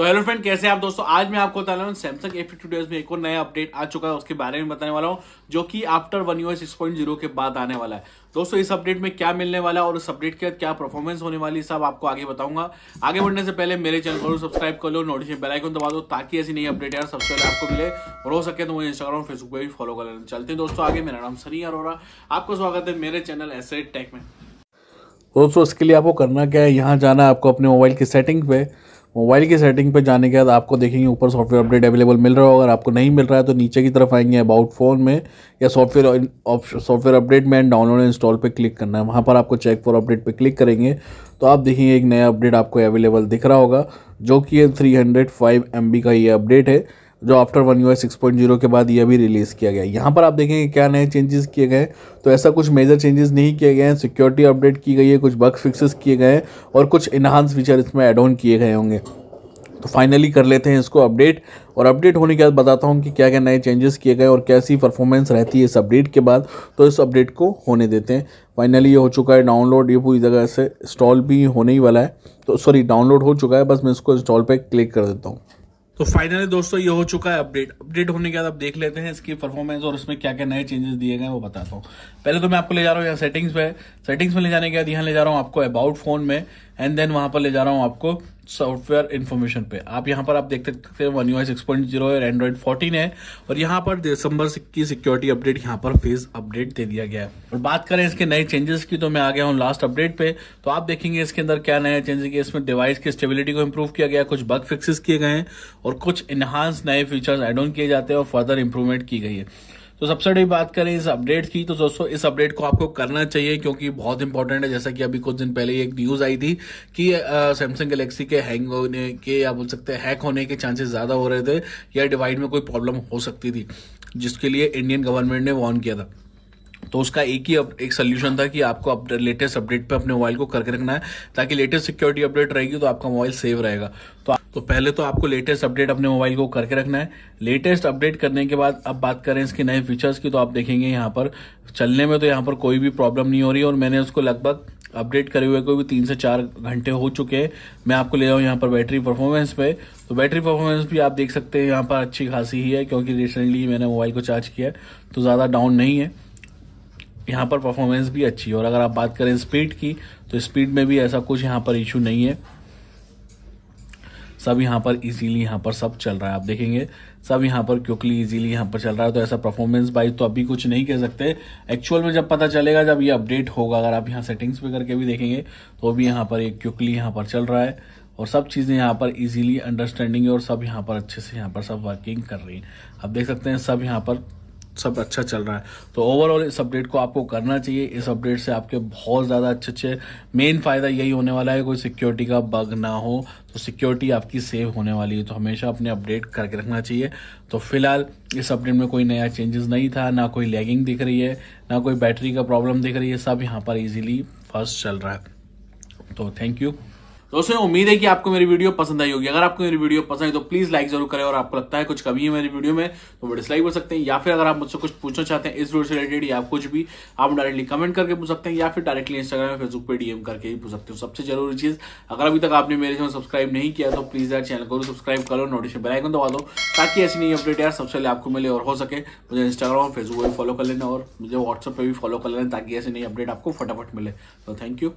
तो hello friend कैसे आप दोस्तों आज मैं आपको बता रहा हूँ सैमसंग ए फिफ्टी टू में एक और नया अपडेट आ चुका है उसके बारे में बताने वाला हूँ जो कि after one UI six point zero के बाद आने वाला है दोस्तों इस अपडेट में क्या मिलने वाला है और इस अपडेट के बाद क्या परफॉर्मेंस होने वाली सब आपको आगे बताऊंगा आगे बढ़ने से पहले मेरे चैनल को सब्सक्राइब कर लो नोटिफिकेशन बेलाइकन दबा दो ताकि ऐसी नई अपडेट यार सबसे पहले आपको मिले और हो सके तो मुझे इंस्टाग्राम फेसबुक पर भी फॉलो कर लेना चलते हैं दोस्तों आगे मेरा नाम सनी अरोरा आपको स्वागत है मेरे चैनल एस टेक में दोस्तों इसके लिए आपको करना क्या है यहाँ जाना है आपको अपने मोबाइल की सेटिंग पे मोबाइल की सेटिंग पर जाने के बाद आपको देखेंगे ऊपर सॉफ्टवेयर अपडेट अवेलेबल मिल रहा होगा अगर आपको नहीं मिल रहा है तो नीचे की तरफ आएंगे अबाउट फ़ोन में या सॉफ्टवेयर सॉफ्टवेयर अपडेट में एंड डाउनलोड इंस्टॉल पर क्लिक करना है वहाँ पर आपको चेक फॉर अपडेट पर क्लिक करेंगे तो आप देखेंगे एक नया अपडेट आपको अवेलेबल दिख रहा होगा जो कि थ्री हंड्रेड फाइव एम बी का ये अपडेट है जो after one UI six point zero के बाद यह भी रिलीज़ किया गया यहाँ पर आप देखेंगे क्या नए चेंजेस किए गए तो ऐसा कुछ मेजर चेंजेस नहीं किए गए हैं सिक्योरिटी अपडेट की गई है कुछ बग फिक्सेस किए गए हैं और कुछ इन्हांस फीचर इसमें एड ऑन किए गए होंगे तो फाइनली कर लेते हैं इसको अपडेट और अपडेट होने के बाद बताता हूँ कि क्या क्या नए चेंजेस किए गए और कैसी परफॉर्मेंस रहती है इस अपडेट के बाद तो इस अपडेट को होने देते हैं फाइनली ये हो चुका है डाउनलोड ये पूरी जगह से इंस्टॉल भी होने ही वाला है तो सॉरी डाउनलोड हो चुका है बस मैं इसको इंस्टॉल पर क्लिक कर देता हूँ तो फाइनली दोस्तों ये हो चुका है अपडेट अपडेट होने के बाद अब देख लेते हैं इसकी परफॉर्मेंस और इसमें क्या क्या नए चेंजेस दिए गए वो बताता हूँ पहले तो मैं आपको ले जा रहा हूँ यहाँ सेटिंग्स पे सेटिंग्स में ले जाने के बाद यहाँ ले जा रहा हूँ आपको अबाउट फोन में एंड देन वहां पर ले जा रहा हूँ आपको सॉफ्टवेयर इन्फॉर्मेशन पे आप यहाँ पर आप देख सकते हैं one UI six point zero Android fourteen है और यहाँ पर दिसंबर की सिक्योरिटी अपडेट यहाँ पर फेज अपडेट दे दिया गया है और बात करें इसके नए चेंजेस की तो मैं आ गया हूँ लास्ट अपडेट पे तो आप देखेंगे इसके अंदर क्या नया चेंजेस किया इसमें डिवाइस की स्टेबिलिटी को इम्प्रूव किया गया कुछ बग फिक्सिस किए गए हैं और कुछ इन्हांस नए फीचर्स एड ऑन किए जाते हैं और फर्दर इम्प्रूवमेंट की गई है तो सबसे बड़ी बात करें इस अपडेट की तो दोस्तों इस अपडेट को आपको करना चाहिए क्योंकि बहुत इंपॉर्टेंट है जैसा कि अभी कुछ दिन पहले एक न्यूज आई थी कि सैमसंग गैलेक्सी के हैंग होने के या बोल सकते हैं हैक होने के चांसेस ज्यादा हो रहे थे या डिवाइड में कोई प्रॉब्लम हो सकती थी जिसके लिए इंडियन गवर्नमेंट ने वार्न किया था तो उसका एक ही अप, एक सोल्यूशन था कि आपको अप, लेटेस्ट अपडेट पे अपने मोबाइल को करके रखना है ताकि लेटेस्ट सिक्योरिटी अपडेट रहेगी तो आपका मोबाइल सेव रहेगा तो तो पहले तो आपको लेटेस्ट अपडेट अपने मोबाइल को करके रखना है लेटेस्ट अपडेट करने के बाद अब बात करें इसके नए फीचर्स की तो आप देखेंगे यहाँ पर चलने में तो यहाँ पर कोई भी प्रॉब्लम नहीं हो रही और मैंने उसको लगभग अपडेट करे हुए कोई भी तीन से चार घंटे हो चुके हैं मैं आपको ले जाऊँ यहाँ पर बैटरी परफॉर्मेंस पे तो बैटरी परफॉर्मेंस भी आप देख सकते हैं यहाँ पर अच्छी खासी ही है क्योंकि रिसेंटली मैंने मोबाइल को चार्ज किया है तो ज़्यादा डाउन नहीं है यहाँ पर परफॉर्मेंस भी अच्छी है और अगर आप बात करें स्पीड की तो स्पीड में भी ऐसा कुछ यहाँ पर इशू नहीं है सब यहाँ पर इजीली यहाँ पर सब चल रहा है आप देखेंगे सब यहाँ पर क्योंकि इजीली यहाँ पर चल रहा है तो ऐसा परफॉर्मेंस वाइज तो अभी कुछ नहीं कह सकते एक्चुअल में जब पता चलेगा जब ये अपडेट होगा अगर आप यहाँ सेटिंग्स पे करके भी देखेंगे तो भी यहाँ पर एक क्विकली यहाँ पर चल रहा है और सब चीज़ें यहाँ पर इजीली अंडरस्टैंडिंग है और सब यहाँ पर अच्छे से यहाँ पर सब वर्किंग कर रही है आप देख सकते हैं सब यहाँ पर सब अच्छा चल रहा है तो ओवरऑल इस अपडेट को आपको करना चाहिए इस अपडेट से आपके बहुत ज़्यादा अच्छे अच्छे मेन फ़ायदा यही होने वाला है कोई सिक्योरिटी का बग ना हो तो सिक्योरिटी आपकी सेव होने वाली है तो हमेशा अपने अपडेट करके रखना चाहिए तो फिलहाल इस अपडेट में कोई नया चेंजेस नहीं था ना कोई लैगिंग दिख रही है ना कोई बैटरी का प्रॉब्लम दिख रही है सब यहाँ पर ईजिली फर्स्ट चल रहा है तो थैंक यू तो दोस्तों उम्मीद है कि आपको मेरी वीडियो पसंद आई होगी अगर आपको मेरी वीडियो पसंद है तो प्लीज लाइक जरूर करें और आपको लगता है कुछ कमी है मेरी वीडियो में तो वो डिसलाइक कर सकते हैं या फिर अगर आप मुझसे कुछ पूछना चाहते हैं इस वीडियो से रिलेटेड या कुछ भी आप डायरेक्टली कमेंट करके पूछ सकते हैं या फिर डायरेक्टली इंस्टाग्राम फेसबुक पर डीएम करके भी पूछ सकते हो सबसे जरूरी चीज अगर अभी तक आपने मेरे चैनल सब्सक्राइब नहीं किया तो प्लीज यार चैनल को सब्सक्राइब करो नोटिफिकेशन बेलाइकन दबा दो ताकि ऐसी नई अपडेट यार सबसे पहले आपको मिले और हो सके मुझे इंस्टाग्राम और फेसबुक पर भी फॉलो कर लेना और मुझे व्हाट्सअप पर भी फॉलो कर लेना ताकि ऐसी नई अपडेट आपको फटाफट मिले तो थैंक यू